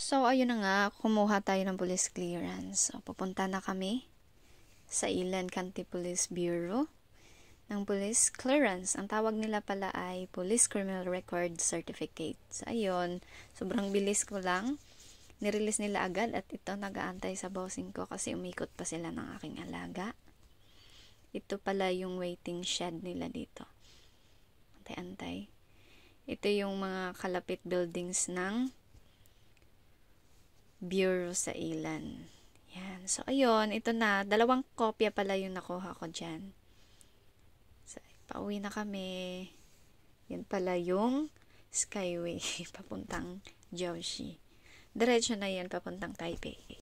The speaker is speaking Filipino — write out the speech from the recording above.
So, ayun na nga, kumuha tayo ng police clearance. So, pupunta na kami sa Ilan County Police Bureau ng police clearance. Ang tawag nila pala ay Police Criminal Record Certificate. So, ayun, sobrang bilis ko lang. Nirelease nila agad at ito nagaantay sa bossing ko kasi umikot pa sila ng aking alaga. Ito pala yung waiting shed nila dito. Antay-antay. Ito yung mga kalapit buildings ng Bureau sa Ilan. Yan. So, ayun. Ito na. Dalawang kopya pala yung nakuha ko dyan. So, pauwi na kami. Yan pala yung Skyway papuntang Jiaoxi. Diretso na yan papuntang Taipei.